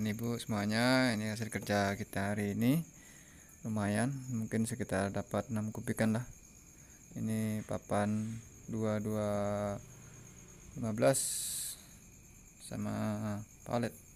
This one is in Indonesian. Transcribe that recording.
dan ibu semuanya ini hasil kerja kita hari ini lumayan mungkin sekitar dapat 6 kubikan lah ini papan 22 15 sama palet